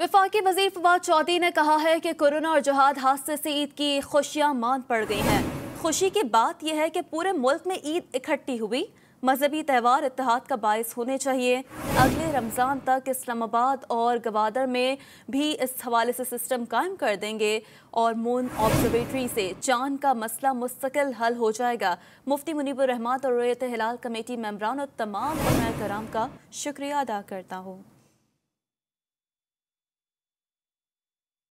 विफाकी वजीर फवाद चौधरी ने कहा है कि कोरोना और जहाद हादसे से ईद की खुशियां मान पड़ गई हैं खुशी की बात यह है कि पूरे मुल्क में ईद इकट्ठी हुई मजहबी त्यौहार इतिहाद का बायस होने चाहिए अगले रमज़ान तक इस्लामाबाद और गवादर में भी इस हवाले से सिस्टम कायम कर देंगे और मून ऑब्जर्वेटरी से चांद का मसला मुस्तकिल हल हो जाएगा मुफ्ती मुनीबर और रोयत हिलाल कमेटी मम्बरान और तमाम कराम का शुक्रिया अदा करता हूँ